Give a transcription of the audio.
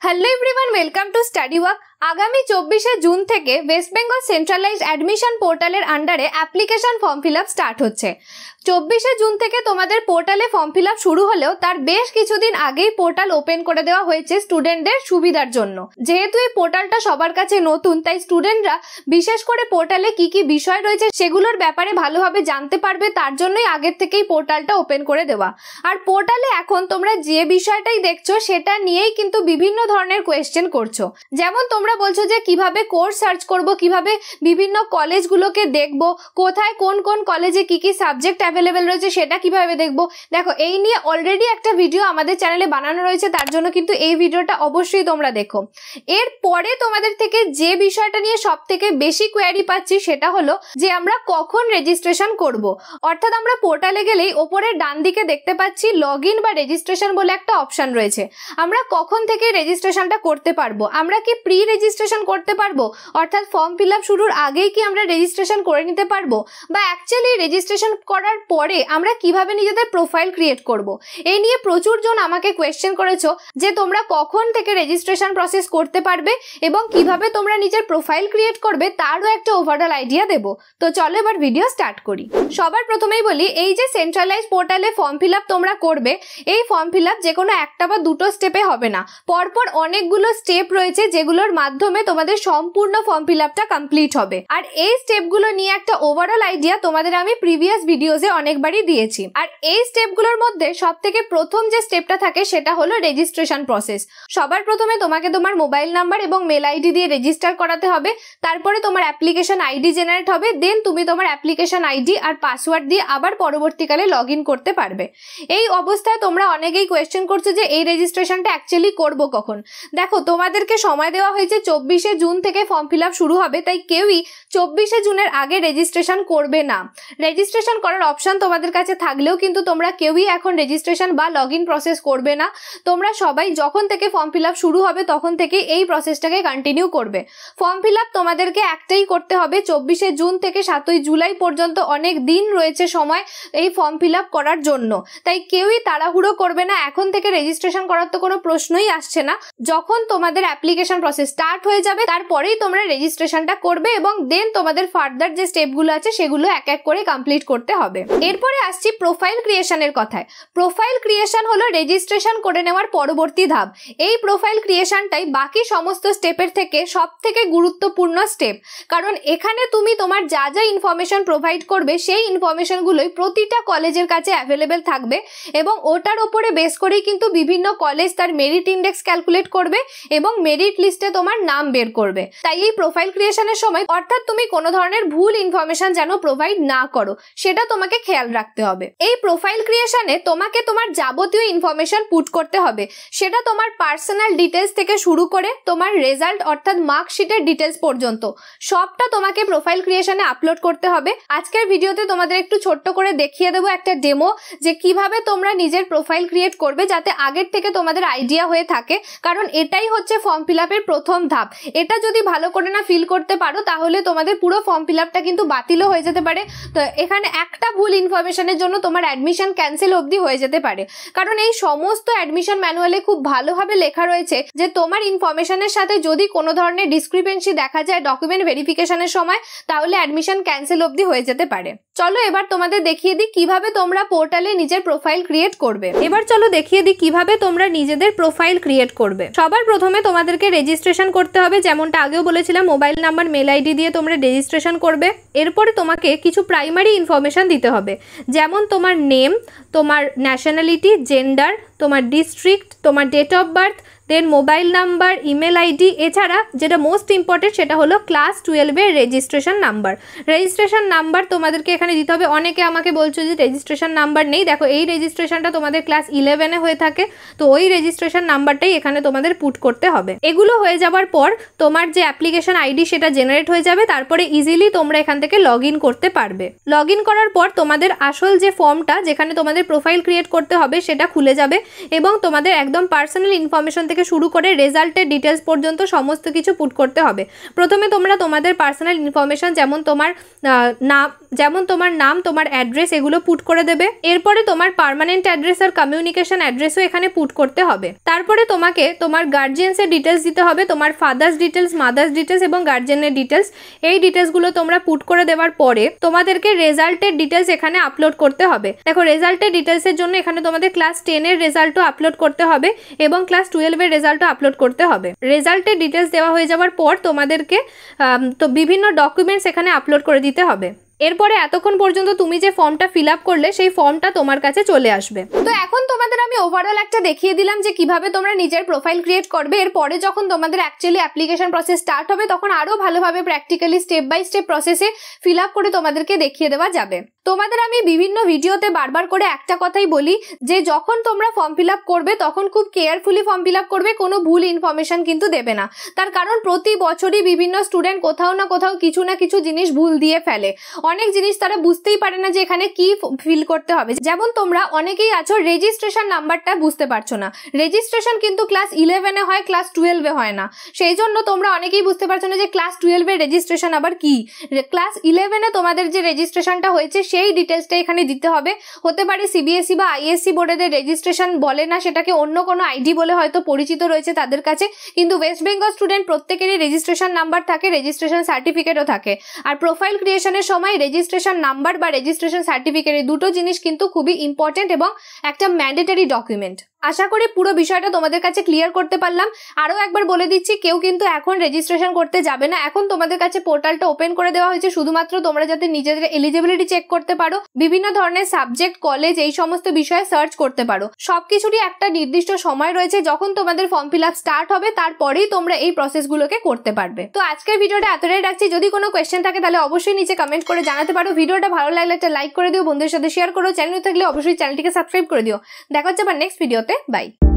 Hello everyone, welcome to Study Work. আগামী চব্বিশে June থেকে ওয়েস্ট বেঙ্গল সেন্ট্রালাইজড অ্যাডমিশন পোর্টালের আন্ডারে application form fill up start হচ্ছে চব্বিশে জুন থেকে তোমাদের পোর্টালে ফর্ম ফিল আপ শুরু হলেও তার বেশ কিছুদিন আগেই পোর্টাল ওপেন করে দেওয়া হয়েছে স্টুডেন্টদের সুবিধার জন্য যেহেতু এই পোর্টালটা সবার কাছে নতুন তাই স্টুডেন্টরা বিশেষ করে পোর্টালে কি কি বিষয় রয়েছে সেগুলোর ব্যাপারে ভালোভাবে জানতে পারবে তার জন্যই আগের থেকেই পোর্টালটা ওপেন করে দেওয়া আর পোর্টালে এখন তোমরা যে বিষয়টাই দেখছো সেটা নিয়েই কিন্তু বিভিন্ন ধরনের কোয়েশ্চেন করছো যেমন তোমরা তোমরা বলছো যে কিভাবে কোর্স সার্চ করব কিভাবে বিভিন্ন কলেজগুলোকে দেখব কোথায় কোন কোন কলেজে কি কি সাবজেক্ট অ্যাভেলেবেল রয়েছে সেটা কিভাবে দেখব দেখো এই নিয়ে অলরেডি একটা ভিডিও আমাদের চ্যানেলে বানানো রয়েছে তার জন্য কিন্তু এই ভিডিওটা অবশ্যই তোমরা দেখো এর পরে তোমাদের থেকে যে বিষয়টা নিয়ে সব থেকে বেশি কোয়ারি পাচ্ছি সেটা হলো যে আমরা কখন রেজিস্ট্রেশন করব। অর্থাৎ আমরা পোর্টালে গেলেই ওপরের ডান দিকে দেখতে পাচ্ছি লগ বা রেজিস্ট্রেশন বলে একটা অপশন রয়েছে আমরা কখন থেকে রেজিস্ট্রেশনটা করতে পারবো আমরা কি প্রি রেজিস্ট্রেশন করতে পারবো অর্থাৎ ফর্ম ফিল আপ শুরুর আগেই কি আমরা রেজিস্ট্রেশন করে নিতে পারবো বা অ্যাকচুয়ালি রেজিস্ট্রেশন করার পরে আমরা কিভাবে নিজেদের প্রোফাইল ক্রিয়েট করব। এই নিয়ে প্রচুর জন আমাকে কোয়েশ্চেন করেছো যে তোমরা কখন থেকে রেজিস্ট্রেশন প্রসেস করতে পারবে এবং কিভাবে তোমরা নিজের প্রোফাইল ক্রিয়েট করবে তারও একটা ওভারঅল আইডিয়া দেবো তো চলো এবার ভিডিও স্টার্ট করি সবার প্রথমেই বলি এই যে সেন্ট্রালাইজ পোর্টালে ফর্ম ফিল আপ তোমরা করবে এই ফর্ম ফিল আপ যে কোনো একটা বা দুটো স্টেপে হবে না পরপর অনেকগুলো স্টেপ রয়েছে যেগুলোর মাধ্যমে মাধ্যমে তোমাদের সম্পূর্ণ ফর্ম ফিল আপটা কমপ্লিট হবে আর এই স্টেপগুলো নিয়ে একটা ওভারঅল আইডিয়া তোমাদের আমি প্রিভিয়াস ভিডিওসে অনেকবারই দিয়েছি আর এই স্টেপগুলোর মধ্যে সব থেকে প্রথম যে স্টেপটা থাকে সেটা হলো রেজিস্ট্রেশন প্রসেস সবার প্রথমে তোমাকে তোমার মোবাইল নাম্বার এবং মেল আইডি দিয়ে রেজিস্টার করাতে হবে তারপরে তোমার অ্যাপ্লিকেশন আইডি জেনারেট হবে দেন তুমি তোমার অ্যাপ্লিকেশন আইডি আর পাসওয়ার্ড দিয়ে আবার পরবর্তীকালে লগ ইন করতে পারবে এই অবস্থায় তোমরা অনেকেই কোয়েশ্চেন করছো যে এই রেজিস্ট্রেশনটা অ্যাকচুয়ালি করবো কখন দেখো তোমাদেরকে সময় দেওয়া হয়েছে চব্বিশে জুন থেকে ফর্ম ফিল শুরু হবে তাই কেউই চব্বিশে জুনের আগে রেজিস্ট্রেশন করবে না রেজিস্ট্রেশন করার অপশান তোমাদের কাছে থাকলেও কিন্তু তোমরা কেউই এখন রেজিস্ট্রেশন বা লগ প্রসেস করবে না তোমরা সবাই যখন থেকে ফর্ম ফিল শুরু হবে তখন থেকে এই প্রসেসটাকে কন্টিনিউ করবে ফর্ম ফিল তোমাদেরকে একটাই করতে হবে চব্বিশে জুন থেকে সাতই জুলাই পর্যন্ত অনেক দিন রয়েছে সময় এই ফর্ম ফিল করার জন্য তাই কেউই তাড়াহুড়ো করবে না এখন থেকে রেজিস্ট্রেশন করার তো কোনো প্রশ্নই আসছে না যখন তোমাদের অ্যাপ্লিকেশন প্রসেস স্টার্ট হয়ে যাবে তারপরেই তোমরা রেজিস্ট্রেশনটা করবে এবং দেন তোমাদের ফার্দার যে স্টেপগুলো আছে সেগুলো এক এক করে কমপ্লিট করতে হবে এরপরে আসছি প্রোফাইল ক্রিয়েশনের কথায় প্রোফাইল ক্রিয়েশন হলো রেজিস্ট্রেশন করে নেওয়ার পরবর্তী ধাপ এই প্রোফাইল ক্রিয়েশনটাই বাকি সমস্ত স্টেপের থেকে সব থেকে গুরুত্বপূর্ণ স্টেপ কারণ এখানে তুমি তোমার যা যা ইনফরমেশন প্রোভাইড করবে সেই ইনফরমেশনগুলোই প্রতিটা কলেজের কাছে অ্যাভেলেবেল থাকবে এবং ওটার ওপরে বেস করেই কিন্তু বিভিন্ন কলেজ তার মেরিট ইন্ডেক্স ক্যালকুলেট করবে এবং মেরিট লিস্টে তোমার নাম বের করবে তাই এই প্রোফাইল ক্রিয়েশনের সময় অর্থাৎ তুমি কোনো ধরনের ভুল ইনফরমেশন যেন প্রোভাইড না করো সেটা তোমাকে খেয়াল রাখতে হবে এই প্রোফাইল ক্রিয়েশনে তোমাকে তোমার যাবতীয় ইনফরমেশন পুট করতে হবে সেটা তোমার পার্সোনাল ডিটেলস থেকে শুরু করে তোমার রেজাল্ট অর্থাৎ মার্কশিটের ডিটেলস পর্যন্ত সবটা তোমাকে প্রোফাইল ক্রিয়েশনে আপলোড করতে হবে আজকের ভিডিওতে তোমাদের একটু ছোট্ট করে দেখিয়ে দেবো একটা ডেমো যে কিভাবে তোমরা নিজের প্রোফাইল ক্রিয়েট করবে যাতে আগের থেকে তোমাদের আইডিয়া হয়ে থাকে কারণ এটাই হচ্ছে ফর্ম ফিল প্রথম প্রথম ধাপ এটা যদি ভালো করে না ফিল করতে পারো তাহলে তোমাদের পুরো ফর্ম ফিল আপটা কিন্তু বাতিলও হয়ে যেতে পারে তো এখানে একটা ভুল ইনফরমেশনের জন্য তোমার অ্যাডমিশন ক্যান্সেল অবধি হয়ে যেতে পারে কারণ এই সমস্ত অ্যাডমিশন ম্যানুয়ালে খুব ভালোভাবে লেখা রয়েছে যে তোমার ইনফরমেশনের সাথে যদি কোনো ধরনের ডিসক্রিপেন্সি দেখা যায় ডকুমেন্ট ভেরিফিকেশনের সময় তাহলে অ্যাডমিশন ক্যান্সেল অবধি হয়ে যেতে পারে চলো এবার তোমাদের দেখিয়ে দিই কিভাবে তোমরা পোর্টালে নিজের প্রোফাইল ক্রিয়েট করবে এবার চলো দেখিয়ে দিই কিভাবে তোমরা নিজেদের প্রোফাইল ক্রিয়েট করবে সবার প্রথমে তোমাদেরকে রেজিস্ট্রেশন রেজিস্ট্রেশন করতে হবে যেমনটা আগেও বলেছিলাম মোবাইল নাম্বার মেল আইডি দিয়ে তোমরা রেজিস্ট্রেশন করবে এরপরে তোমাকে কিছু প্রাইমারি ইনফরমেশান দিতে হবে যেমন তোমার নেম তোমার ন্যাশনালিটি জেন্ডার তোমার ডিস্ট্রিক্ট তোমার date of birth then mobile number email ID এছাড়া যেটা মোস্ট ইম্পর্টেন্ট সেটা হলো ক্লাস টুয়েলভের রেজিস্ট্রেশন নাম্বার রেজিস্ট্রেশন নাম্বার তোমাদেরকে এখানে দিতে হবে অনেকে আমাকে বলছো যে রেজিস্ট্রেশন নাম্বার নেই দেখো এই রেজিস্ট্রেশনটা তোমাদের ক্লাস ইলেভেনে হয়ে থাকে তো ওই রেজিস্ট্রেশন নাম্বারটাই এখানে তোমাদের পুট করতে হবে এগুলো হয়ে যাওয়ার পর তোমার যে অ্যাপ্লিকেশন আইডি সেটা জেনারেট হয়ে যাবে তারপরে ইজিলি তোমরা এখান থেকে লগ করতে পারবে লগ করার পর তোমাদের আসল যে ফর্মটা যেখানে তোমাদের প্রোফাইল ক্রিয়েট করতে হবে সেটা খুলে যাবে এবং তোমাদের একদম পার্সোনাল ইনফরমেশন থেকে শুরু করে রেজাল্টের ডিটেলস পর্যন্ত সমস্ত কিছু পুট করতে হবে প্রথমে তোমরা তোমাদের পার্সোনাল ইনফরমেশন যেমন তোমার নাম যেমন তোমার নাম তোমার অ্যাড্রেস এগুলো পুট করে দেবে এরপরে তোমার পারমানেন্ট অ্যাড্রেস আর কমিউনিকেশন অ্যাড্রেসও এখানে পুট করতে হবে তারপরে তোমাকে তোমার গার্জেন্সের ডিটেলস দিতে হবে তোমার ফাদার্স ডিটেলস মাদার্স ডিটেলস এবং গার্জিয়ানের ডিটেলস এই ডিটেলসগুলো তোমরা পুট করে দেওয়ার পরে তোমাদেরকে রেজাল্টের ডিটেলস এখানে আপলোড করতে হবে দেখো রেজাল্টের ডিটেলসের জন্য এখানে তোমাদের ক্লাস টেনের রেজাল্টও আপলোড করতে হবে এবং ক্লাস টুয়েলভের রেজাল্টও আপলোড করতে হবে রেজাল্টের ডিটেলস দেওয়া হয়ে যাওয়ার পর তোমাদেরকে তো বিভিন্ন ডকুমেন্টস এখানে আপলোড করে দিতে হবে এরপরে এতক্ষণ পর্যন্ত তুমি যে ফর্মটা ফিল করলে সেই ফর্মটা তোমার কাছে চলে আসবে তো এখন তোমাদের আমি ওভারঅল একটা দেখিয়ে দিলাম যে কিভাবে তোমরা নিজের প্রোফাইল ক্রিয়েট করবে এরপরে যখন তোমাদের অ্যাকচুয়ালি অ্যাপ্লিকেশন প্রসেস স্টার্ট হবে তখন আরও ভালোভাবে প্র্যাকটিক্যালি স্টেপ বাই স্টেপ প্রসেসে ফিল করে তোমাদেরকে দেখিয়ে দেওয়া যাবে তোমাদের আমি বিভিন্ন ভিডিওতে বারবার করে একটা কথাই বলি যে যখন তোমরা ফর্ম ফিল করবে তখন খুব কেয়ারফুলি ফর্ম ফিল করবে কোনো ভুল ইনফরমেশন কিন্তু দেবে না তার কারণ প্রতি বছরই বিভিন্ন স্টুডেন্ট কোথাও না কোথাও কিছু না কিছু জিনিস ভুল দিয়ে ফেলে অনেক জিনিস তারা বুঝতেই পারে না যে এখানে কি ফিল করতে হবে যেমন তোমরা অনেকেই আছো রেজিস্ট্রেশন নাম্বারটা বুঝতে পারছো না রেজিস্ট্রেশন কিন্তু ক্লাস ইলেভেনে হয় ক্লাস টুয়েলভে হয় না সেই জন্য তোমরা অনেকেই বুঝতে পারছো না যে ক্লাস টুয়েলভে রেজিস্ট্রেশন আবার কি ক্লাস ইলেভেনে তোমাদের যে রেজিস্ট্রেশনটা হয়েছে সেই ডিটেলসটা এখানে দিতে হবে হতে পারে সিবিএসই e বা আইএসসি বোর্ডেদের রেজিস্ট্রেশন বলে না সেটাকে অন্য কোনো আইডি বলে হয়তো পরিচিত রয়েছে তাদের কাছে কিন্তু ওয়েস্ট বেঙ্গল স্টুডেন্ট প্রত্যেকেরই রেজিস্ট্রেশন নাম্বার থাকে রেজিস্ট্রেশন সার্টিফিকেটও থাকে আর প্রোফাইল ক্রিয়েশনের সময় রেজিস্ট্রেশন নাম্বার বা রেজিস্ট্রেশন সার্টিফিকেট এই দুটো জিনিস কিন্তু খুবই ইম্পর্টেন্ট এবং একটা ম্যান্ডেটারি ডকুমেন্ট আশা করি পুরো বিষয়টা তোমাদের কাছে ক্লিয়ার করতে পারলাম আরও একবার বলে দিচ্ছি কেউ কিন্তু এখন রেজিস্ট্রেশন করতে যাবে না এখন তোমাদের কাছে পোর্টালটা ওপেন করে দেওয়া হয়েছে শুধুমাত্র তোমরা যাতে নিজেদের এলিজিবিলিটি চেক করতে পারো বিভিন্ন ধরনের সাবজেক্ট কলেজ এই সমস্ত বিষয়ে সার্চ করতে পারো সবকিছুরই একটা নির্দিষ্ট সময় রয়েছে যখন তোমাদের ফর্ম ফিল আপ স্টার্ট হবে তারপরেই তোমরা এই প্রসেসগুলোকে করতে পারবে তো আজকের ভিডিওটা এতটাই রাখছি যদি কোনো কোয়েশ্চেন থাকে তাহলে অবশ্যই নিচে কমেন্ট করে জানাতে পারো ভিডিওটা ভালো লাগলে একটা লাইক করে দিও বন্ধুদের সাথে শেয়ার করো চ্যানেল থাকলে অবশ্যই চ্যানেলটিকে সাবস্ক্রাইব করে দিও দেখা হচ্ছে আবার নেক্সট ভিডিও até. Bye!